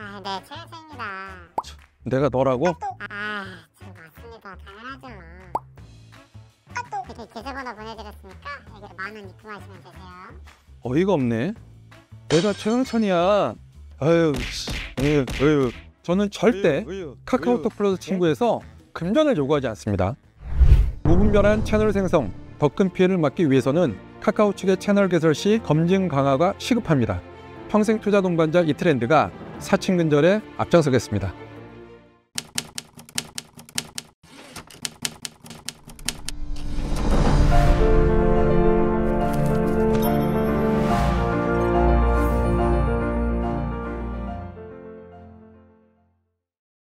아, 네, 최혜수입니다. 내가 너라고? 아, 저 맞습니다. 당연하죠. 이렇게 계좌번호 보내드렸으니까 여기로 만원 입금하시면 되세요. 어이가 없네. 내가 최상천이야. 아유, 씨. 에 저는 절대 카카오톡 플러스 친구에서 네? 금전을 요구하지 않습니다. 무분별한 채널 생성, 더 큰 피해를 막기 위해서는 카카오 측의 채널 개설 시 검증 강화가 시급합니다. 평생 투자 동반자 이 트렌드가 사칭 근절에 앞장서겠습니다.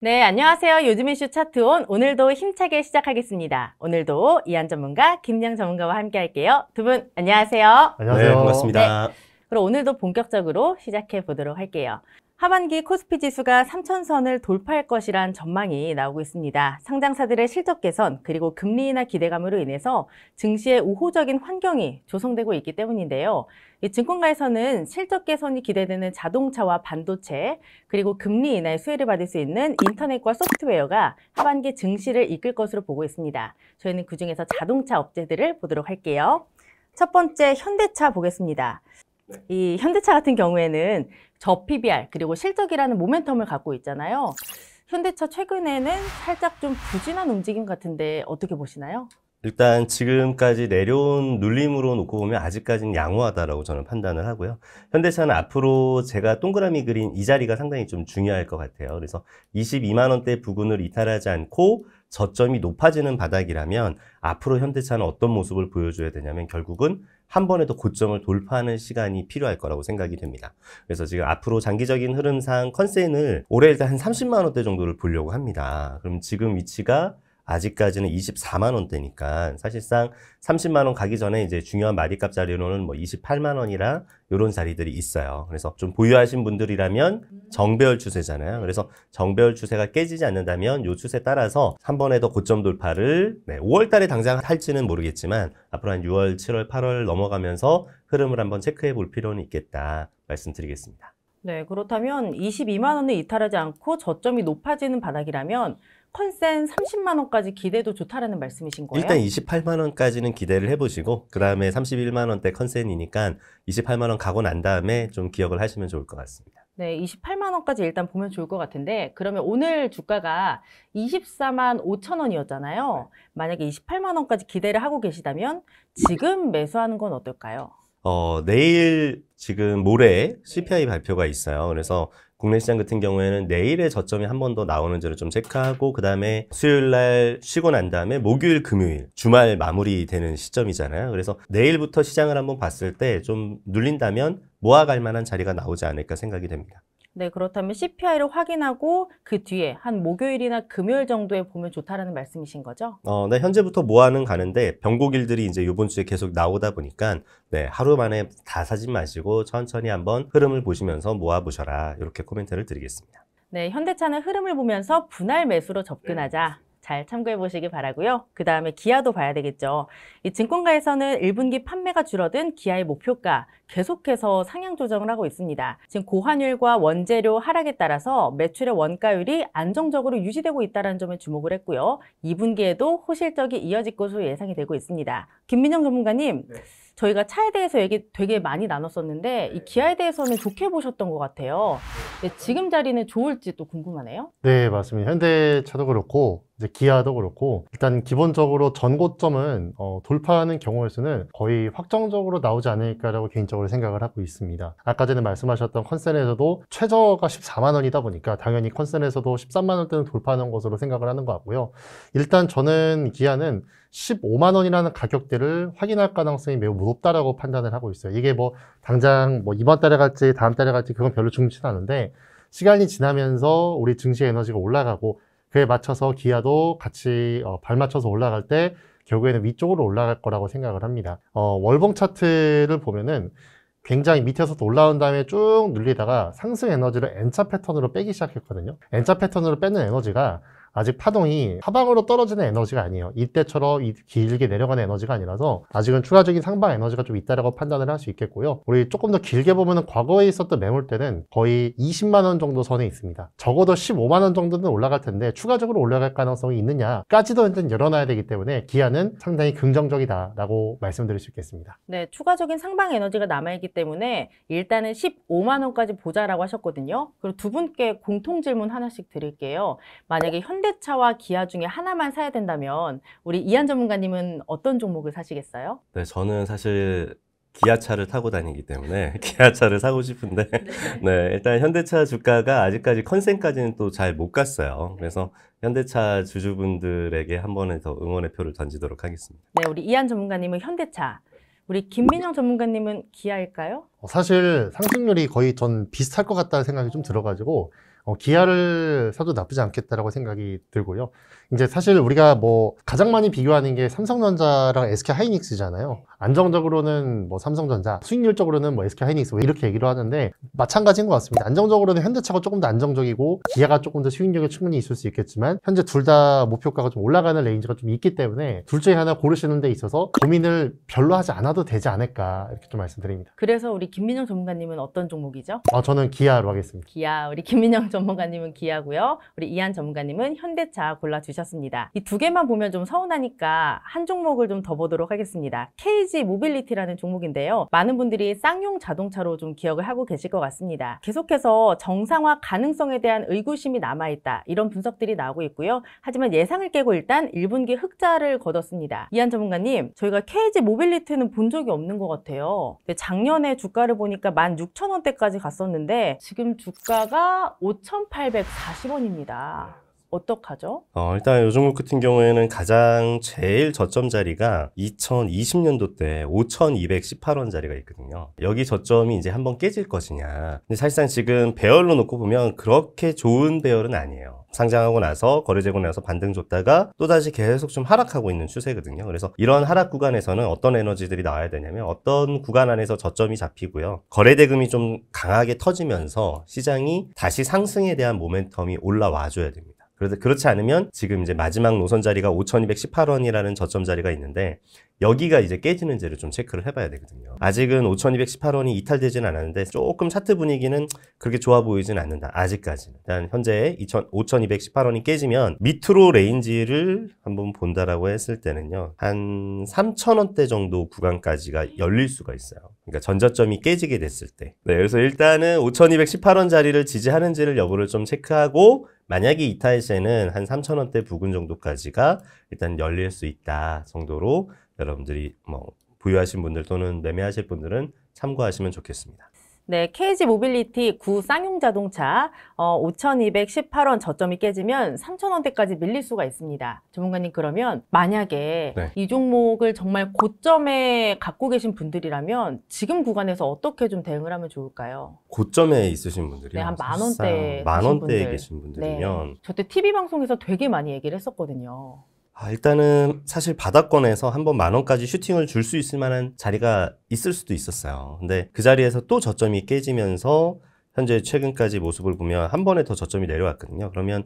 네, 안녕하세요. 요즘 이슈 차트온 오늘도 힘차게 시작하겠습니다. 오늘도 이한 전문가, 김양 전문가와 함께 할게요. 두 분 안녕하세요. 안녕하세요. 네, 반갑습니다. 네, 그럼 오늘도 본격적으로 시작해 보도록 할게요. 하반기 코스피 지수가 3천선을 돌파할 것이란 전망이 나오고 있습니다. 상장사들의 실적 개선 그리고 금리 인하 기대감으로 인해서 증시의 우호적인 환경이 조성되고 있기 때문인데요. 증권가에서는 실적 개선이 기대되는 자동차와 반도체 그리고 금리 인하의 수혜를 받을 수 있는 인터넷과 소프트웨어가 하반기 증시를 이끌 것으로 보고 있습니다. 저희는 그중에서 자동차 업체들을 보도록 할게요. 첫 번째 현대차 보겠습니다. 네. 이 현대차 같은 경우에는 저 PBR 그리고 실적이라는 모멘텀을 갖고 있잖아요. 현대차 최근에는 살짝 좀 부진한 움직임 같은데 어떻게 보시나요? 일단 지금까지 내려온 눌림으로 놓고 보면 아직까지는 양호하다라고 저는 판단을 하고요. 현대차는 앞으로 제가 동그라미 그린 이 자리가 상당히 좀 중요할 것 같아요. 그래서 22만 원대 부근을 이탈하지 않고 저점이 높아지는 바닥이라면 앞으로 현대차는 어떤 모습을 보여줘야 되냐면 결국은 한 번에 더 고점을 돌파하는 시간이 필요할 거라고 생각이 됩니다. 그래서 지금 앞으로 장기적인 흐름상 컨센을 올해 일단 한 30만 원대 정도를 보려고 합니다. 그럼 지금 위치가 아직까지는 24만 원대니까 사실상 30만 원 가기 전에 이제 중요한 마디값 자료로는 뭐 28만 원이라 이런 자리들이 있어요. 그래서 좀 보유하신 분들이라면 정배열 추세잖아요. 그래서 정배열 추세가 깨지지 않는다면 요 추세 따라서 한 번에 더 고점 돌파를 네, 5월 달에 당장 할지는 모르겠지만 앞으로 한 6월, 7월, 8월 넘어가면서 흐름을 한번 체크해 볼 필요는 있겠다 말씀드리겠습니다. 네, 그렇다면 22만 원을 이탈하지 않고 저점이 높아지는 바닥이라면 컨센 30만 원까지 기대도 좋다라는 말씀이신 거예요? 일단 28만 원까지는 기대를 해보시고 그 다음에 31만 원대 컨센이니까 28만 원 가고 난 다음에 좀 기억을 하시면 좋을 것 같습니다. 네, 28만 원까지 일단 보면 좋을 것 같은데 그러면 오늘 주가가 24만 5천 원이었잖아요. 네. 만약에 28만 원까지 기대를 하고 계시다면 지금 매수하는 건 어떨까요? 어, 내일 지금 모레 CPI 발표가 있어요. 그래서 국내 시장 같은 경우에는 내일의 저점이 한 번 더 나오는지를 좀 체크하고 그 다음에 수요일 날 쉬고 난 다음에 목요일 금요일 주말 마무리되는 시점이잖아요 그래서 내일부터 시장을 한번 봤을 때 좀 눌린다면 모아갈 만한 자리가 나오지 않을까 생각이 됩니다 네, 그렇다면 CPI를 확인하고 그 뒤에 한 목요일이나 금요일 정도에 보면 좋다라는 말씀이신 거죠? 어, 네, 현재부터 모아는 가는데 변곡일들이 이제 이번 주에 계속 나오다 보니까 네, 하루 만에 다 사지 마시고 천천히 한번 흐름을 보시면서 모아보셔라. 이렇게 코멘트를 드리겠습니다. 네, 현대차는 흐름을 보면서 분할 매수로 접근하자. 네. 잘 참고해 보시기 바라고요. 그 다음에 기아도 봐야 되겠죠. 이 증권가에서는 1분기 판매가 줄어든 기아의 목표가 계속해서 상향 조정을 하고 있습니다. 지금 고환율과 원재료 하락에 따라서 매출의 원가율이 안정적으로 유지되고 있다는 점에 주목을 했고요. 2분기에도 호실적이 이어질 것으로 예상이 되고 있습니다. 김민영 전문가님, 네. 저희가 차에 대해서 얘기 되게 많이 나눴었는데 네. 이 기아에 대해서는 좋게 보셨던 것 같아요. 네, 지금 자리는 좋을지 또 궁금하네요. 네, 맞습니다. 현대차도 그렇고 이제 기아도 그렇고 일단 기본적으로 전고점은 어, 돌파하는 경우에서는 거의 확정적으로 나오지 않을까라고 개인적으로 생각을 하고 있습니다. 아까 전에 말씀하셨던 컨센에서도 최저가 14만 원이다 보니까 당연히 컨센에서도 13만 원대는 돌파하는 것으로 생각을 하는 것 같고요. 일단 저는 기아는 15만 원이라는 가격대를 확인할 가능성이 매우 무 높다라고 판단을 하고 있어요. 이게 뭐 당장 뭐 이번 달에 갈지 다음 달에 갈지 그건 별로 중요치 않은데 시간이 지나면서 우리 증시 에너지가 올라가고 그에 맞춰서 기아도 같이 어, 발 맞춰서 올라갈 때 결국에는 위쪽으로 올라갈 거라고 생각을 합니다. 어, 월봉 차트를 보면은 굉장히 밑에서도 올라온 다음에 쭉 눌리다가 상승 에너지를 N차 패턴으로 빼기 시작했거든요. N차 패턴으로 빼는 에너지가 아직 파동이 하방으로 떨어지는 에너지가 아니에요. 이때처럼 길게 내려가는 에너지가 아니라서 아직은 추가적인 상방 에너지가 좀 있다라고 판단을 할 수 있겠고요. 우리 조금 더 길게 보면은 과거에 있었던 매물대는 거의 20만 원 정도 선에 있습니다. 적어도 15만 원 정도는 올라갈 텐데 추가적으로 올라갈 가능성이 있느냐까지도 일단 열어놔야 되기 때문에 기아는 상당히 긍정적이다라고 말씀드릴 수 있겠습니다. 네, 추가적인 상방 에너지가 남아있기 때문에 일단은 15만 원까지 보자라고 하셨거든요. 그리고 두 분께 공통 질문 하나씩 드릴게요. 만약에 현 현대차와 기아 중에 하나만 사야 된다면 우리 이한 전문가님은 어떤 종목을 사시겠어요? 네, 저는 사실 기아차를 타고 다니기 때문에 기아차를 사고 싶은데 네. 네 일단 현대차 주가가 아직까지 컨센까지는 또 잘 못 갔어요. 그래서 현대차 주주분들에게 한 번에 더 응원의 표를 던지도록 하겠습니다. 네 우리 이한 전문가님은 현대차, 우리 김민영 전문가님은 기아일까요? 어, 사실 상승률이 거의 전 비슷할 것 같다는 생각이 좀 들어가지고 어, 기아를 사도 나쁘지 않겠다라고 생각이 들고요. 이제 사실 우리가 뭐 가장 많이 비교하는 게 삼성전자랑 SK 하이닉스잖아요. 안정적으로는 뭐 삼성전자, 수익률적으로는 뭐 SK 하이닉스 뭐 이렇게 얘기를 하는데 마찬가지인 것 같습니다. 안정적으로는 현대차가 조금 더 안정적이고 기아가 조금 더 수익력이 충분히 있을 수 있겠지만 현재 둘 다 목표가가 좀 올라가는 레인지가 좀 있기 때문에 둘 중에 하나 고르시는 데 있어서 고민을 별로 하지 않아도 되지 않을까 이렇게 좀 말씀드립니다. 그래서 우리 김민영 전문가님은 어떤 종목이죠? 아, 저는 기아로 하겠습니다. 기아 우리 김민영 전문가님은 기아고요. 우리 이한 전문가님은 현대차 골라주셨습니다. 이 두 개만 보면 좀 서운하니까 한 종목을 좀 더 보도록 하겠습니다. KG 모빌리티라는 종목인데요. 많은 분들이 쌍용 자동차로 좀 기억을 하고 계실 것 같습니다. 계속해서 정상화 가능성에 대한 의구심이 남아있다. 이런 분석들이 나오고 있고요. 하지만 예상을 깨고 일단 1분기 흑자를 거뒀습니다. 이한 전문가님, 저희가 KG 모빌리티는 본 적이 없는 것 같아요. 작년에 주가를 보니까 16,000원대까지 갔었는데 지금 주가가 5 5,840원입니다. 어떡하죠? 어, 일단 요즘 같은 경우에는 가장 제일 저점 자리가 2020년도 때 5,218원 자리가 있거든요. 여기 저점이 이제 한번 깨질 것이냐. 근데 사실상 지금 배열로 놓고 보면 그렇게 좋은 배열은 아니에요. 상장하고 나서 거래되고 나서 반등 줬다가 또다시 계속 좀 하락하고 있는 추세거든요. 그래서 이런 하락 구간에서는 어떤 에너지들이 나와야 되냐면 어떤 구간 안에서 저점이 잡히고요. 거래 대금이 좀 강하게 터지면서 시장이 다시 상승에 대한 모멘텀이 올라와 줘야 됩니다. 그렇지 않으면 지금 이제 마지막 노선 자리가 5,218원이라는 저점 자리가 있는데 여기가 이제 깨지는지를 좀 체크를 해봐야 되거든요. 아직은 5,218원이 이탈되진 않았는데 조금 차트 분위기는 그렇게 좋아 보이진 않는다. 아직까지는. 일단 현재 5,218원이 깨지면 밑으로 레인지를 한번 본다라고 했을 때는요. 한 3,000원대 정도 구간까지가 열릴 수가 있어요. 그러니까 전자점이 깨지게 됐을 때. 네, 그래서 일단은 5,218원 자리를 지지하는지를 여부를 좀 체크하고 만약에 이탈세는 한 3,000원대 부근 정도까지가 일단 열릴 수 있다 정도로 여러분들이 뭐 보유하신 분들 또는 매매하실 분들은 참고하시면 좋겠습니다. 네, KG 모빌리티 구 쌍용 자동차 어, 5,218원 저점이 깨지면 3,000원대까지 밀릴 수가 있습니다. 전문가님 그러면 만약에 네. 이 종목을 정말 고점에 갖고 계신 분들이라면 지금 구간에서 어떻게 좀 대응을 하면 좋을까요? 고점에 있으신 분들이요? 네, 한만 원대 만 원대에 계신 분들이면 네. 저때 TV 방송에서 되게 많이 얘기를 했었거든요. 아, 일단은 사실 바닥권에서 한번만 원까지 슈팅을 줄 수 있을 만한 자리가 있을 수도 있었어요. 근데 그 자리에서 또 저점이 깨지면서 현재 최근까지 모습을 보면 한 번에 더 저점이 내려왔거든요. 그러면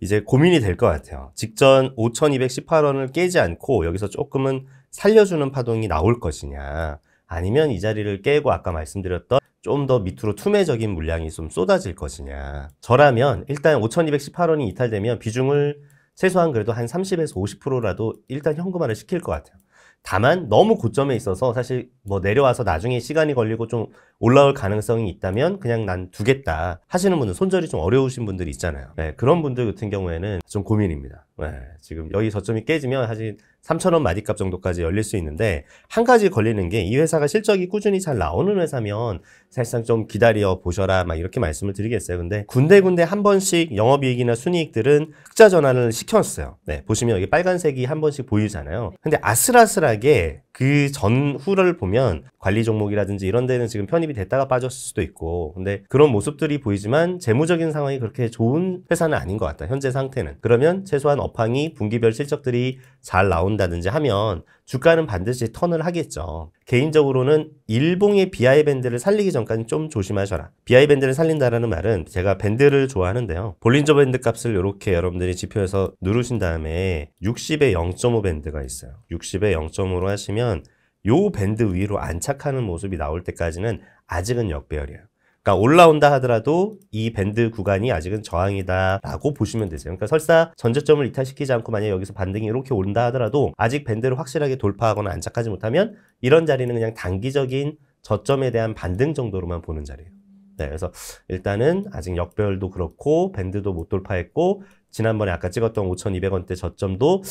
이제 고민이 될 것 같아요. 직전 5,218원을 깨지 않고 여기서 조금은 살려주는 파동이 나올 것이냐 아니면 이 자리를 깨고 아까 말씀드렸던 좀 더 밑으로 투매적인 물량이 좀 쏟아질 것이냐 저라면 일단 5,218원이 이탈되면 비중을 최소한 그래도 한 30에서 50%라도 일단 현금화를 시킬 것 같아요. 다만 너무 고점에 있어서 사실 뭐 내려와서 나중에 시간이 걸리고 좀 올라올 가능성이 있다면 그냥 난 두겠다 하시는 분은 손절이 좀 어려우신 분들이 있잖아요. 네, 그런 분들 같은 경우에는 좀 고민입니다. 네, 지금 여기 저점이 깨지면 사실 3천원 마디값 정도까지 열릴 수 있는데 한 가지 걸리는 게 이 회사가 실적이 꾸준히 잘 나오는 회사면 사실상 좀 기다려 보셔라 막 이렇게 말씀을 드리겠어요. 근데 군데군데 한 번씩 영업이익이나 순이익들은 흑자 전환을 시켰어요. 네, 보시면 여기 빨간색이 한 번씩 보이잖아요. 근데 아슬아슬하게 그 전후를 보면 관리 종목이라든지 이런 데는 지금 편입이 됐다가 빠졌을 수도 있고 근데 그런 모습들이 보이지만 재무적인 상황이 그렇게 좋은 회사는 아닌 것 같다 현재 상태는 그러면 최소한 업황이 분기별 실적들이 잘 나온다든지 하면 주가는 반드시 턴을 하겠죠 개인적으로는 일봉의 비하이 밴드를 살리기 전까지 좀 조심하셔라. 비하이 밴드를 살린다라는 말은 제가 밴드를 좋아하는데요. 볼린저 밴드 값을 이렇게 여러분들이 지표에서 누르신 다음에 60에 0.5 밴드가 있어요. 60에 0.5로 하시면 요 밴드 위로 안착하는 모습이 나올 때까지는 아직은 역배열이에요. 그러니까 올라온다 하더라도 이 밴드 구간이 아직은 저항이다라고 보시면 되세요. 그러니까 설사 전저점을 이탈시키지 않고 만약 여기서 반등이 이렇게 온다 하더라도 아직 밴드를 확실하게 돌파하거나 안착하지 못하면 이런 자리는 그냥 단기적인 저점에 대한 반등 정도로만 보는 자리예요. 네, 그래서 일단은 아직 역별도 그렇고 밴드도 못 돌파했고 지난번에 아까 찍었던 5,200원대 저점도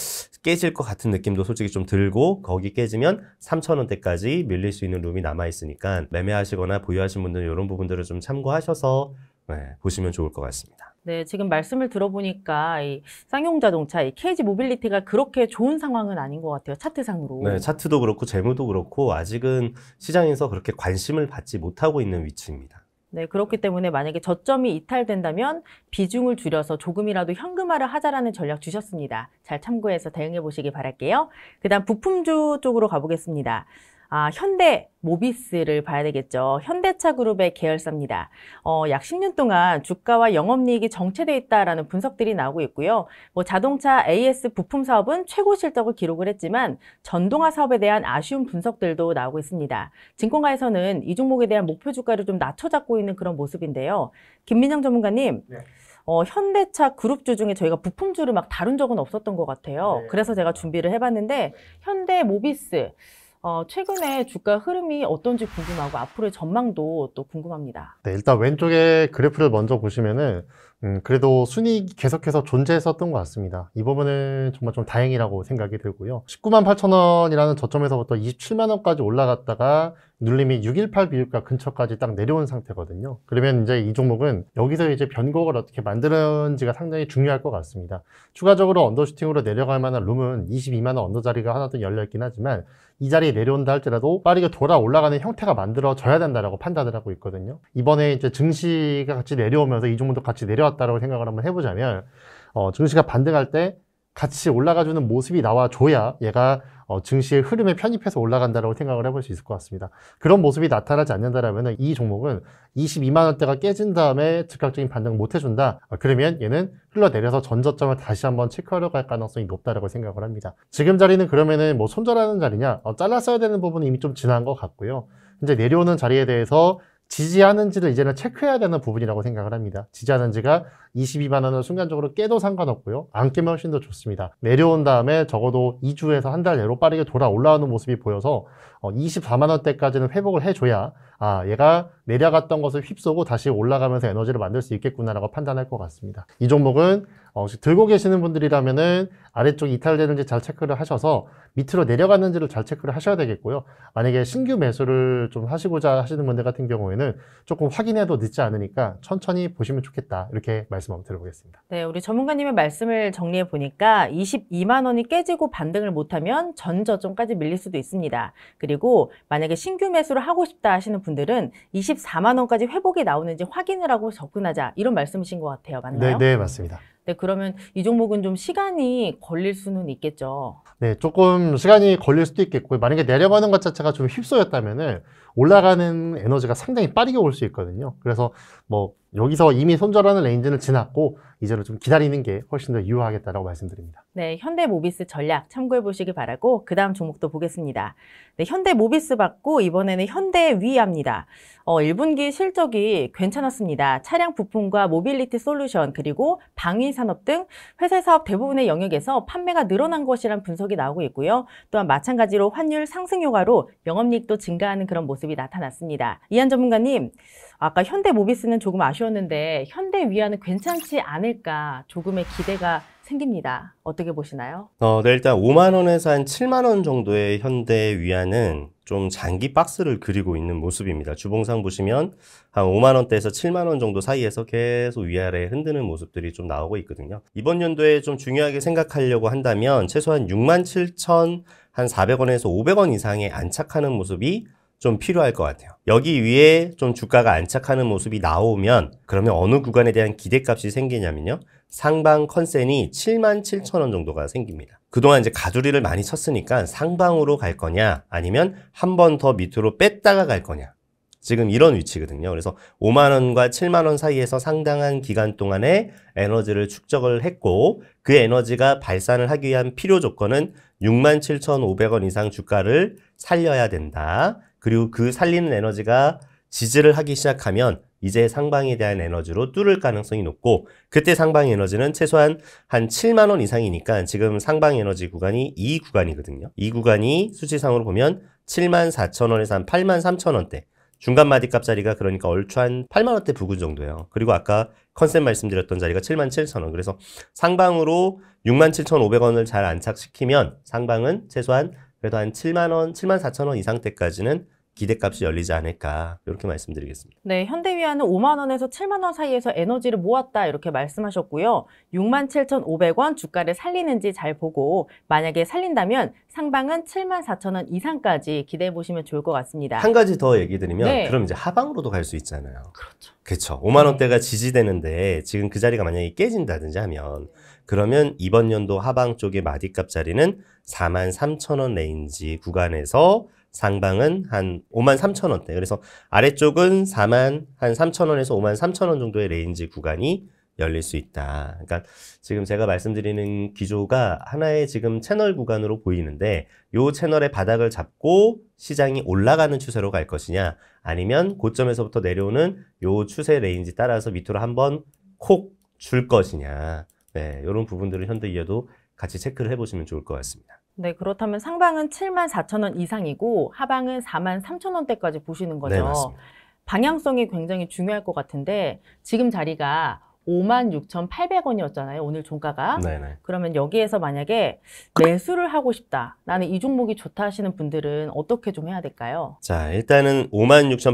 깨질 것 같은 느낌도 솔직히 좀 들고 거기 깨지면 3,000원대까지 밀릴 수 있는 룸이 남아있으니까 매매하시거나 보유하신 분들은 이런 부분들을 좀 참고하셔서 네, 보시면 좋을 것 같습니다. 네, 지금 말씀을 들어보니까 이 쌍용자동차, 이 KG 모빌리티가 그렇게 좋은 상황은 아닌 것 같아요. 차트상으로. 네, 차트도 그렇고 재무도 그렇고 아직은 시장에서 그렇게 관심을 받지 못하고 있는 위치입니다. 네, 그렇기 때문에 만약에 저점이 이탈된다면 비중을 줄여서 조금이라도 현금화를 하자라는 전략 주셨습니다. 잘 참고해서 대응해 보시기 바랄게요. 그 다음 부품주 쪽으로 가보겠습니다. 아, 현대 모비스를 봐야 되겠죠. 현대차 그룹의 계열사입니다. 어, 약 10년 동안 주가와 영업이익이 정체되어 있다라는 분석들이 나오고 있고요. 뭐 자동차 AS 부품 사업은 최고 실적을 기록을 했지만 전동화 사업에 대한 아쉬운 분석들도 나오고 있습니다. 증권가에서는 이 종목에 대한 목표 주가를 좀 낮춰 잡고 있는 그런 모습인데요. 김민영 전문가님. 네. 어, 현대차 그룹주 중에 저희가 부품주를 막 다룬 적은 없었던 것 같아요. 네. 그래서 제가 준비를 해봤는데 현대 모비스 어, 최근에 주가 흐름이 어떤지 궁금하고 앞으로의 전망도 또 궁금합니다. 네, 일단 왼쪽에 그래프를 먼저 보시면은 음, 그래도 순위 계속해서 존재했었던 것 같습니다. 이 부분은 정말 좀 다행이라고 생각이 들고요. 19만 8천 원이라는 저점에서부터 27만 원까지 올라갔다가 눌림이 618비율과 근처까지 딱 내려온 상태거든요. 그러면 이제 이 종목은 여기서 이제 변곡을 어떻게 만드는지가 상당히 중요할 것 같습니다. 추가적으로 언더슈팅으로 내려갈 만한 룸은 22만 원 언더 자리가 하나 더 열려있긴 하지만 이 자리에 내려온다 할지라도 빠르게 돌아 올라가는 형태가 만들어져야 된다고 판단을 하고 있거든요. 이번에 이제 증시가 같이 내려오면서 이 종목도 같이 내려 내려왔다라고 생각을 한번 해보자면 어, 증시가 반등할 때 같이 올라가주는 모습이 나와줘야 얘가 어, 증시의 흐름에 편입해서 올라간다라고 생각을 해볼 수 있을 것 같습니다. 그런 모습이 나타나지 않는다라면 이 종목은 22만 원대가 깨진 다음에 즉각적인 반등을 못 해준다. 어, 그러면 얘는 흘러내려서 전저점을 다시 한번 체크하러 갈 가능성이 높다라고 생각을 합니다. 지금 자리는 그러면은 뭐 손절하는 자리냐? 어, 잘랐어야 되는 부분은 이미 좀 지난 것 같고요. 이제 내려오는 자리에 대해서 지지하는지를 이제는 체크해야 되는 부분이라고 생각을 합니다. 지지하는지가 22만 원을 순간적으로 깨도 상관없고요. 안 깨면 훨씬 더 좋습니다. 내려온 다음에 적어도 2주에서 한 달 내로 빠르게 돌아 올라오는 모습이 보여서 24만 어, 원대까지는 회복을 해줘야 아 얘가 내려갔던 것을 휩쓰고 다시 올라가면서 에너지를 만들 수 있겠구나라고 판단할 것 같습니다. 이 종목은 어, 혹시 들고 계시는 분들이라면은 아래쪽 이탈되는지 잘 체크를 하셔서 밑으로 내려갔는지를 잘 체크를 하셔야 되겠고요. 만약에 신규 매수를 좀 하시고자 하시는 분들 같은 경우에는 조금 확인해도 늦지 않으니까 천천히 보시면 좋겠다. 이렇게 말씀 한번 드려보겠습니다. 네, 우리 전문가님의 말씀을 정리해 보니까 22만 원이 깨지고 반등을 못하면 전저점까지 밀릴 수도 있습니다. 그리고 만약에 신규 매수를 하고 싶다 하시는 분들은 24만 원까지 회복이 나오는지 확인을 하고 접근하자 이런 말씀이신 것 같아요. 맞나요? 네, 네 맞습니다. 네, 그러면 이 종목은 좀 시간이 걸릴 수는 있겠죠. 네, 조금 시간이 걸릴 수도 있겠고 만약에 내려가는 것 자체가 좀휩쏘였다면 올라가는 에너지가 상당히 빠르게 올 수 있거든요. 그래서 뭐 여기서 이미 손절하는 레인지를 지났고 이제는 좀 기다리는 게 훨씬 더 유효하겠다라고 말씀드립니다. 네, 현대모비스 전략 참고해 보시기 바라고 그 다음 종목도 보겠습니다. 네, 현대모비스 받고 이번에는 현대위합니다. 어, 1분기 실적이 괜찮았습니다. 차량 부품과 모빌리티 솔루션 그리고 방위산업 등 회사 사업 대부분의 영역에서 판매가 늘어난 것이란 분석이 나오고 있고요. 또한 마찬가지로 환율 상승 효과로 영업이익도 증가하는 그런 모습이 나타났습니다. 이한 전문가님, 아까 현대모비스는 조금 아쉬웠는데 현대 위안은 괜찮지 않을까 조금의 기대가 생깁니다. 어떻게 보시나요? 어, 네, 일단 5만 원에서 한 7만 원 정도의 현대 위안은 좀 장기 박스를 그리고 있는 모습입니다. 주봉상 보시면 한 5만 원대에서 7만 원 정도 사이에서 계속 위아래 흔드는 모습들이 좀 나오고 있거든요. 이번 연도에 좀 중요하게 생각하려고 한다면 최소한 6만 7천 한 400원에서 500원 이상에 안착하는 모습이 좀 필요할 것 같아요. 여기 위에 좀 주가가 안착하는 모습이 나오면 그러면 어느 구간에 대한 기대값이 생기냐면요. 상방 컨센이 7만 7천 원 정도가 생깁니다. 그동안 이제 가두리를 많이 쳤으니까 상방으로 갈 거냐 아니면 한 번 더 밑으로 뺐다가 갈 거냐 지금 이런 위치거든요. 그래서 5만 원과 7만 원 사이에서 상당한 기간 동안에 에너지를 축적을 했고 그 에너지가 발산을 하기 위한 필요 조건은 6만 7,500원 이상 주가를 살려야 된다. 그리고 그 살리는 에너지가 지지를 하기 시작하면 이제 상방에 대한 에너지로 뚫을 가능성이 높고 그때 상방 에너지는 최소한 한 7만 원 이상이니까 지금 상방 에너지 구간이 이 구간이거든요. 이 구간이 수치상으로 보면 7만 4천 원에서 한 8만 3천 원대 중간 마디값 자리가 그러니까 얼추 한 8만 원대 부근 정도예요. 그리고 아까 컨셉 말씀드렸던 자리가 7만 7천 원. 그래서 상방으로 6만 7천 5백 원을 잘 안착시키면 상방은 최소한 그래도 한 7만 원, 7만 4천 원 이상 때까지는 기대값이 열리지 않을까 이렇게 말씀드리겠습니다. 네, 현대위아는 5만 원에서 7만 원 사이에서 에너지를 모았다 이렇게 말씀하셨고요. 6만 7,500원 주가를 살리는지 잘 보고 만약에 살린다면 상방은 7만 4천 원 이상까지 기대해 보시면 좋을 것 같습니다. 한 가지 더 얘기 드리면 네. 그럼 이제 하방으로도 갈 수 있잖아요. 그렇죠. 그렇죠. 5만 원대가 지지되는데 지금 그 자리가 만약에 깨진다든지 하면 그러면 이번 연도 하방 쪽의 마디값 자리는 4만 3천 원 레인지 구간에서 상방은 한 5만 3천 원대. 그래서 아래쪽은 4만 한 3천 원에서 5만 3천 원 정도의 레인지 구간이 열릴 수 있다. 그러니까 지금 제가 말씀드리는 기조가 하나의 지금 채널 구간으로 보이는데 요 채널의 바닥을 잡고 시장이 올라가는 추세로 갈 것이냐 아니면 고점에서부터 내려오는 요 추세 레인지 따라서 밑으로 한번 콕 줄 것이냐 네, 이런 부분들을 현대이에도 같이 체크를 해보시면 좋을 것 같습니다. 네, 그렇다면 상방은 7만 4천 원 이상이고 하방은 4만 3천 원대까지 보시는 거죠. 네, 맞습니다. 방향성이 굉장히 중요할 것 같은데 지금 자리가 5 6 8 0원이었잖아요 오늘 종가가. 네네. 네. 그러면 여기에서 만약에 매수를 하고 싶다. 나는 이 종목이 좋다 하시는 분들은 어떻게 좀 해야 될까요? 자, 일단은 5 6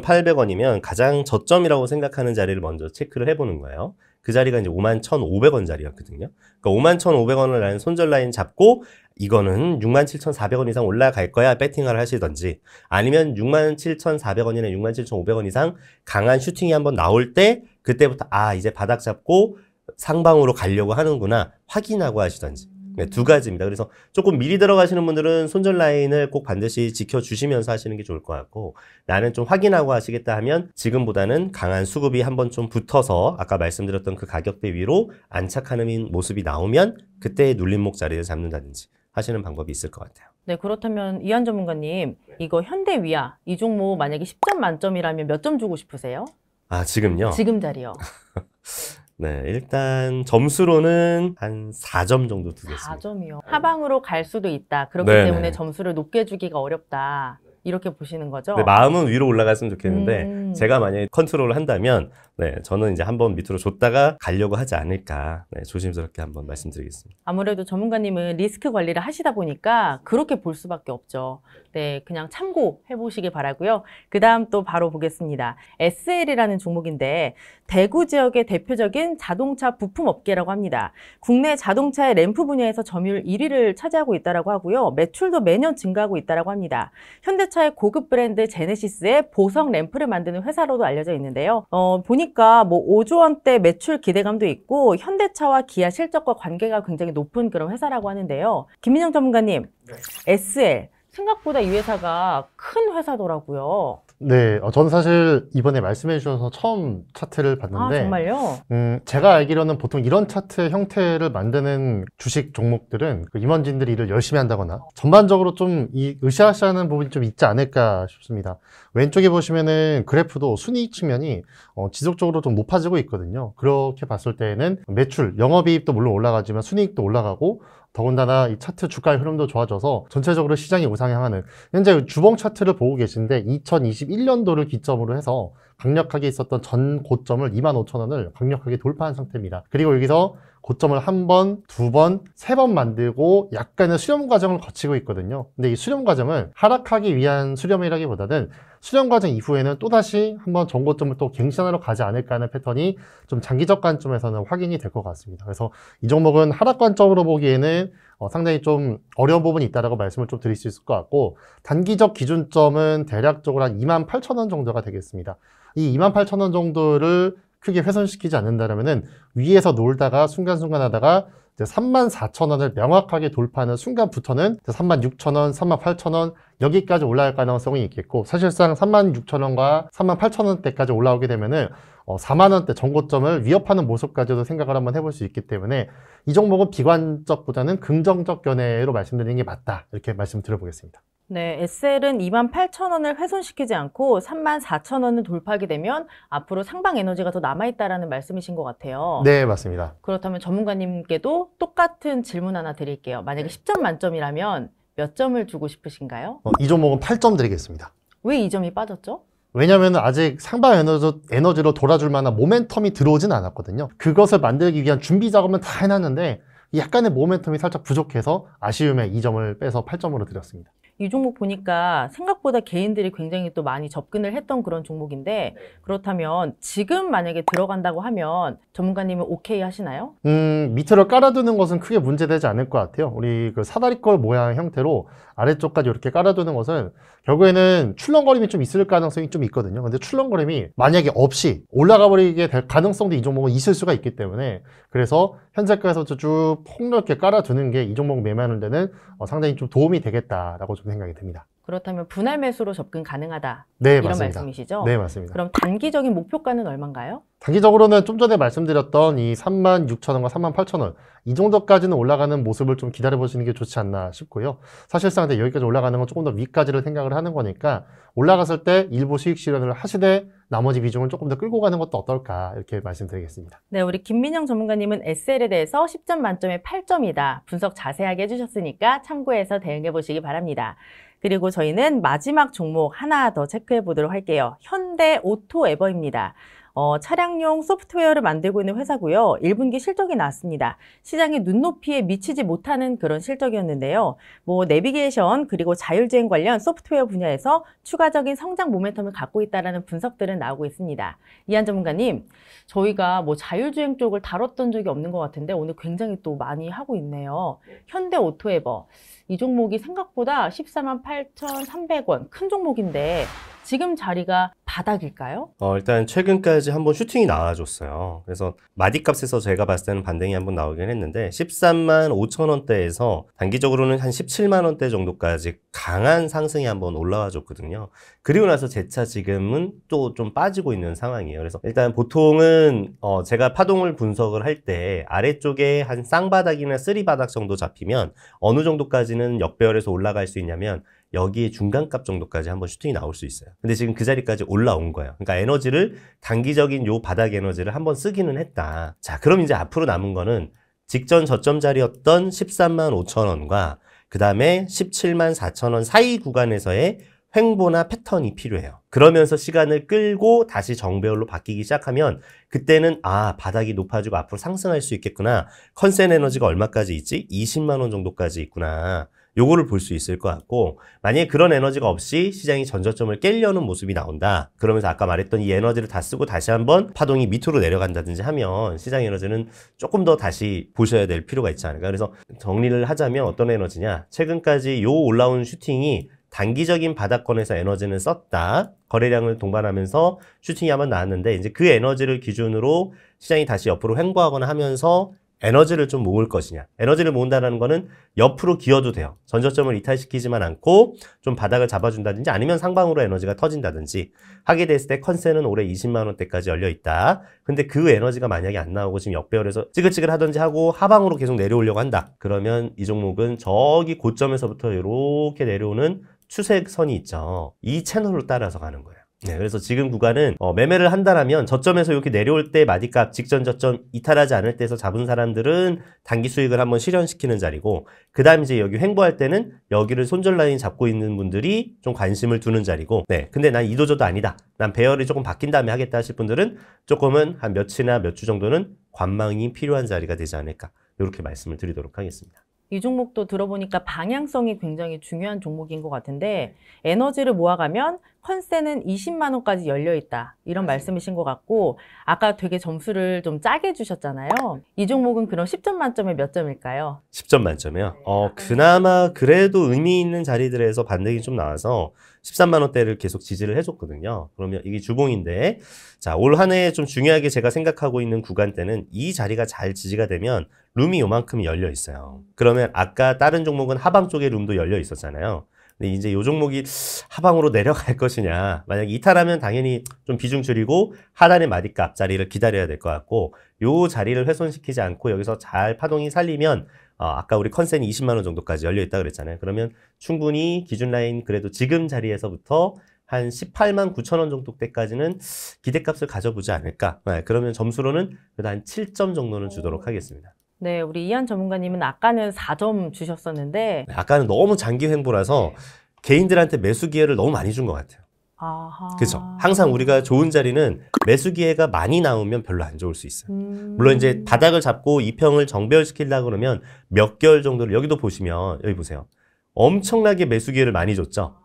8 0원이면 가장 저점이라고 생각하는 자리를 먼저 체크를 해보는 거예요. 그 자리가 이제 51,500원 자리였거든요. 그러니까 51,500원을 라인 손절 라인 잡고 이거는 67,400원 이상 올라갈 거야 배팅을 하시던지 아니면 67,400원이나 67,500원 이상 강한 슈팅이 한번 나올 때 그때부터 아 이제 바닥 잡고 상방으로 가려고 하는구나 확인하고 하시던지 네, 두 가지입니다. 그래서 조금 미리 들어가시는 분들은 손절 라인을 꼭 반드시 지켜주시면서 하시는 게 좋을 것 같고 나는 좀 확인하고 하시겠다 하면 지금보다는 강한 수급이 한번 좀 붙어서 아까 말씀드렸던 그 가격대 위로 안착하는 모습이 나오면 그때 눌림목 자리를 잡는다든지 하시는 방법이 있을 것 같아요. 네, 그렇다면 이한 전문가님 이거 현대위아 이 종목 만약에 10점 만점이라면 몇 점 주고 싶으세요? 아, 지금요? 지금 자리요. 네, 일단 점수로는 한 4점 정도 두겠습니다. 4점이요. 하방으로 갈 수도 있다. 그렇기 네네. 네. 때문에 점수를 높게 주기가 어렵다. 이렇게 보시는 거죠? 네, 마음은 위로 올라갔으면 좋겠는데 음. 제가 만약에 컨트롤을 한다면 네, 저는 이제 한번 밑으로 줬다가 가려고 하지 않을까 네, 조심스럽게 한번 말씀드리겠습니다. 아무래도 전문가님은 리스크 관리를 하시다 보니까 그렇게 볼 수밖에 없죠. 네, 그냥 참고해 보시기 바라고요. 그 다음 또 바로 보겠습니다. SL이라는 종목인데 대구 지역의 대표적인 자동차 부품 업계라고 합니다. 국내 자동차의 램프 분야에서 점유율 1위를 차지하고 있다고 하고요. 매출도 매년 증가하고 있다고 합니다. 현대차의 고급 브랜드 제네시스의 보석 램프를 만드는 회사로도 알려져 있는데요. 어, 보니까 뭐 5조 원대 매출 기대감도 있고 현대차와 기아 실적과 관계가 굉장히 높은 그런 회사라고 하는데요. 김민영 전문가님, 네. SL 생각보다 이 회사가 큰 회사더라고요. 네, 어, 저는 사실 이번에 말씀해 주셔서 처음 차트를 아, 봤는데 아, 정말요? 음, 제가 알기로는 보통 이런 차트 형태를 만드는 주식 종목들은 그 임원진들이 일을 열심히 한다거나 전반적으로 좀의으하으쌰하는 부분이 좀 있지 않을까 싶습니다. 왼쪽에 보시면은 그래프도 순이익 측면이 어, 지속적으로 좀 높아지고 있거든요. 그렇게 봤을 때에는 매출, 영업이익도 물론 올라가지만 순이익도 올라가고 더군다나 이 차트 주가의 흐름도 좋아져서 전체적으로 시장이 우상향하는 현재 주봉 차트를 보고 계신데 2021년도를 기점으로 해서 강력하게 있었던 전 고점을 25,000원을 강력하게 돌파한 상태입니다. 그리고 여기서 고점을 한 번, 두 번, 세 번 만들고 약간의 수렴 과정을 거치고 있거든요. 근데 이 수렴 과정은 하락하기 위한 수렴이라기보다는 수령 과정 이후에는 또다시 한번 정고점을 또 갱신하러 가지 않을까 하는 패턴이 좀 장기적 관점에서는 확인이 될 것 같습니다. 그래서 이 종목은 하락 관점으로 보기에는 어, 상당히 좀 어려운 부분이 있다라고 말씀을 좀 드릴 수 있을 것 같고 단기적 기준점은 대략적으로 한 2만 8천 원 정도가 되겠습니다. 이 2만 8천 원 정도를 크게 훼손시키지 않는다면 은 위에서 놀다가 순간순간 하다가 이제 34,000원을 명확하게 돌파하는 순간부터는 36,000원, 38,000원 여기까지 올라갈 가능성이 있겠고 사실상 36,000원과 38,000원대까지 올라오게 되면은 어, 4만원대 전고점을 위협하는 모습까지도 생각을 한번 해볼 수 있기 때문에 이 종목은 비관적보다는 긍정적 견해로 말씀드리는 게 맞다 이렇게 말씀드려보겠습니다. 네, SL은 28,000원을 훼손시키지 않고 34,000원을 돌파하게 되면 앞으로 상방 에너지가 더 남아있다라는 말씀이신 것 같아요. 네, 맞습니다. 그렇다면 전문가님께도 똑같은 질문 하나 드릴게요. 만약에 10점 만점이라면 몇 점을 주고 싶으신가요? 어, 이 종목은 8점 드리겠습니다. 왜 이점이 빠졌죠? 왜냐면 아직 상방 에너지, 에너지로 돌아줄 만한 모멘텀이 들어오진 않았거든요. 그것을 만들기 위한 준비 작업은 다 해놨는데 약간의 모멘텀이 살짝 부족해서 아쉬움에 이점을 빼서 8점으로 드렸습니다. 이 종목 보니까 생각보다 개인들이 굉장히 또 많이 접근을 했던 그런 종목인데 네. 그렇다면 지금 만약에 들어간다고 하면 전문가님은 오케이 하시나요? 음, 밑으로 깔아두는 것은 크게 문제되지 않을 것 같아요. 우리 그 사다리꼴 모양 형태로 아래쪽까지 이렇게 깔아두는 것은 결국에는 출렁거림이 좀 있을 가능성이 좀 있거든요. 근데 출렁거림이 만약에 없이 올라가 버리게 될 가능성도 이 종목은 있을 수가 있기 때문에 그래서 현재가에서 쭉 폭넓게 깔아두는 게 이 종목 매매하는 데는 어, 상당히 좀 도움이 되겠다라고 좀 생각이 듭니다. 그렇다면 분할 매수로 접근 가능하다. 네, 이런 맞습니다. 말씀이시죠? 네, 맞습니다. 그럼 단기적인 목표가는 얼마인가요? 단기적으로는 좀 전에 말씀드렸던 이 36,000원과 38,000원 이 정도까지는 올라가는 모습을 좀 기다려 보시는 게 좋지 않나 싶고요. 사실상 이제 여기까지 올라가는 건 조금 더 위까지를 생각을 하는 거니까 올라갔을 때 일부 수익 실현을 하시되 나머지 비중을 조금 더 끌고 가는 것도 어떨까 이렇게 말씀드리겠습니다. 네, 우리 김민영 전문가님은 SL에 대해서 10점 만점에 8점이다. 분석 자세하게 해주셨으니까 참고해서 대응해 보시기 바랍니다. 그리고 저희는 마지막 종목 하나 더 체크해 보도록 할게요. 현대 오토 에버입니다. 어, 차량용 소프트웨어를 만들고 있는 회사고요. 1분기 실적이 나왔습니다. 시장의 눈높이에 미치지 못하는 그런 실적이었는데요. 뭐 내비게이션 그리고 자율주행 관련 소프트웨어 분야에서 추가적인 성장 모멘텀을 갖고 있다는 분석들은 나오고 있습니다. 이한 전문가님, 저희가 뭐 자율주행 쪽을 다뤘던 적이 없는 것 같은데 오늘 굉장히 또 많이 하고 있네요. 현대 오토에버 이 종목이 생각보다 14만 8,300원 큰 종목인데 지금 자리가 바닥일까요? 어, 일단 최근까지 한번 슈팅이 나와줬어요. 그래서 마디값에서 제가 봤을 때는 반등이 한번 나오긴 했는데 13만 5천 원대에서 단기적으로는 한 17만 원대 정도까지 강한 상승이 한번 올라와줬거든요. 그리고 나서 재차 지금은 또 좀 빠지고 있는 상황이에요. 그래서 일단 보통은 어, 제가 파동을 분석을 할 때 아래쪽에 한 쌍바닥이나 쓰리바닥 정도 잡히면 어느 정도까지는 역배열에서 올라갈 수 있냐면 여기에 중간값 정도까지 한번 슈팅이 나올 수 있어요. 근데 지금 그 자리까지 올라온 거예요. 그러니까 에너지를 단기적인 요 바닥 에너지를 한번 쓰기는 했다. 자, 그럼 이제 앞으로 남은 거는 직전 저점 자리였던 13만 5천 원과 그 다음에 17만 4천 원 사이 구간에서의 횡보나 패턴이 필요해요. 그러면서 시간을 끌고 다시 정배열로 바뀌기 시작하면 그때는 아 바닥이 높아지고 앞으로 상승할 수 있겠구나. 컨센 에너지가 얼마까지 있지? 20만 원 정도까지 있구나. 요거를 볼 수 있을 것 같고 만약에 그런 에너지가 없이 시장이 전저점을 깨려는 모습이 나온다. 그러면서 아까 말했던 이 에너지를 다 쓰고 다시 한번 파동이 밑으로 내려간다든지 하면 시장 에너지는 조금 더 다시 보셔야 될 필요가 있지 않을까. 그래서 정리를 하자면 어떤 에너지냐. 최근까지 요 올라온 슈팅이 단기적인 바닥권에서 에너지는 썼다. 거래량을 동반하면서 슈팅이 한번 나왔는데 이제 그 에너지를 기준으로 시장이 다시 옆으로 횡보하거나 하면서 에너지를 좀 모을 것이냐. 에너지를 모은다라는 거는 옆으로 기어도 돼요. 전저점을 이탈시키지만 않고 좀 바닥을 잡아준다든지 아니면 상방으로 에너지가 터진다든지 하게 됐을 때 컨센은 올해 20만 원대까지 열려 있다. 근데 그 에너지가 만약에 안 나오고 지금 역배열에서 찌글찌글 하든지 하고 하방으로 계속 내려오려고 한다. 그러면 이 종목은 저기 고점에서부터 이렇게 내려오는 추세선이 있죠. 이 채널로 따라서 가는 거예요. 네, 그래서 지금 구간은 어, 매매를 한다라면 저점에서 이렇게 내려올 때 마디값 직전 저점 이탈하지 않을 때에서 잡은 사람들은 단기 수익을 한번 실현시키는 자리고 그 다음 이제 여기 횡보할 때는 여기를 손절 라인 잡고 있는 분들이 좀 관심을 두는 자리고 네, 근데 난 이도저도 아니다. 난 배열이 조금 바뀐 다음에 하겠다 하실 분들은 조금은 한 며칠이나 몇 주 정도는 관망이 필요한 자리가 되지 않을까 이렇게 말씀을 드리도록 하겠습니다. 이 종목도 들어보니까 방향성이 굉장히 중요한 종목인 것 같은데 에너지를 모아가면 컨세는 20만 원까지 열려 있다 이런 네. 말씀이신 것 같고 아까 되게 점수를 좀 짜게 주셨잖아요 이 종목은 그럼 10점 만점에 몇 점일까요? 10점 만점이요? 네. 어 그나마 그래도 의미 있는 자리들에서 반등이 좀 나와서 13만 원대를 계속 지지를 해줬거든요 그러면 이게 주봉인데 자 올 한해좀 중요하게 제가 생각하고 있는 구간대는 이 자리가 잘 지지가 되면 룸이 요만큼 열려 있어요 그러면 아까 다른 종목은 하방 쪽에 룸도 열려 있었잖아요 근데 네, 이제 요 종목이 하방으로 내려갈 것이냐. 만약 이탈하면 당연히 좀 비중 줄이고 하단의 마디값 자리를 기다려야 될 것 같고 요 자리를 훼손시키지 않고 여기서 잘 파동이 살리면 어, 아까 우리 컨센이 20만 원 정도까지 열려 있다 그랬잖아요. 그러면 충분히 기준 라인 그래도 지금 자리에서부터 한 18만 9천 원 정도 때까지는 기대값을 가져보지 않을까. 네, 그러면 점수로는 그래도 한 7점 정도는 주도록 하겠습니다. 네, 우리 이한 전문가님은 아까는 4점 주셨었는데 네, 아까는 너무 장기 횡보라서 네. 개인들한테 매수 기회를 너무 많이 준 것 같아요. 아하. 그렇죠. 항상 우리가 좋은 자리는 매수 기회가 많이 나오면 별로 안 좋을 수 있어요. 음... 물론 이제 바닥을 잡고 이평을 정배열시키려고 그러면 몇 개월 정도를 여기도 보시면 여기 보세요. 엄청나게 매수 기회를 많이 줬죠.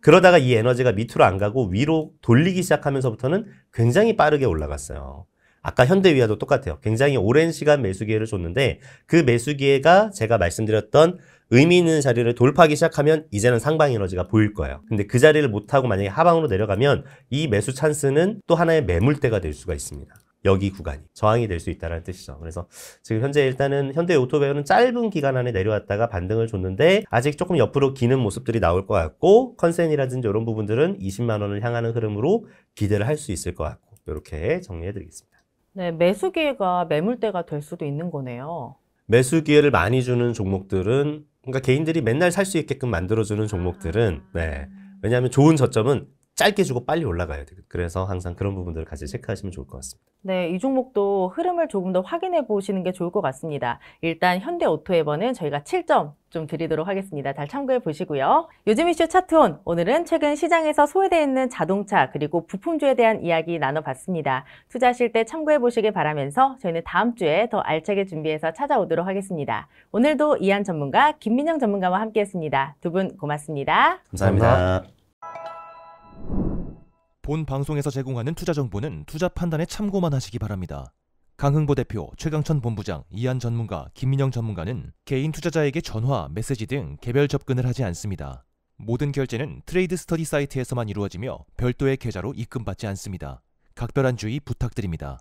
그러다가 이 에너지가 밑으로 안 가고 위로 돌리기 시작하면서부터는 굉장히 빠르게 올라갔어요. 아까 현대위아도 똑같아요. 굉장히 오랜 시간 매수 기회를 줬는데 그 매수 기회가 제가 말씀드렸던 의미 있는 자리를 돌파하기 시작하면 이제는 상방 에너지가 보일 거예요. 근데 그 자리를 못하고 만약에 하방으로 내려가면 이 매수 찬스는 또 하나의 매물대가 될 수가 있습니다. 여기 구간이 저항이 될 수 있다는 뜻이죠. 그래서 지금 현재 일단은 현대 오토베어는 짧은 기간 안에 내려왔다가 반등을 줬는데 아직 조금 옆으로 기는 모습들이 나올 것 같고 컨센이라든지 이런 부분들은 20만 원을 향하는 흐름으로 기대를 할 수 있을 것 같고 이렇게 정리해드리겠습니다. 네, 매수 기회가 매물대가 될 수도 있는 거네요. 매수 기회를 많이 주는 종목들은 그러니까 개인들이 맨날 살 수 있게끔 만들어주는 아. 종목들은 네. 왜냐하면 좋은 저점은 짧게 주고 빨리 올라가야 돼요. 그래서 항상 그런 부분들을 같이 체크하시면 좋을 것 같습니다. 네, 이 종목도 흐름을 조금 더 확인해 보시는 게 좋을 것 같습니다. 일단 현대오토에버는 저희가 7점 좀 드리도록 하겠습니다. 잘 참고해 보시고요. 요즘 이슈 차트온 오늘은 최근 시장에서 소외되어 있는 자동차 그리고 부품주에 대한 이야기 나눠봤습니다. 투자하실 때 참고해 보시길 바라면서 저희는 다음 주에 더 알차게 준비해서 찾아오도록 하겠습니다. 오늘도 이한 전문가, 김민영 전문가와 함께했습니다. 두 분 고맙습니다 감사합니다. 감사합니다. 본 방송에서 제공하는 투자 정보는 투자 판단에 참고만 하시기 바랍니다. 강흥보 대표, 최강천 본부장, 이한 전문가, 김민영 전문가는 개인 투자자에게 전화, 메시지 등 개별 접근을 하지 않습니다. 모든 결제는 트레이드 스터디 사이트에서만 이루어지며 별도의 계좌로 입금받지 않습니다. 각별한 주의 부탁드립니다.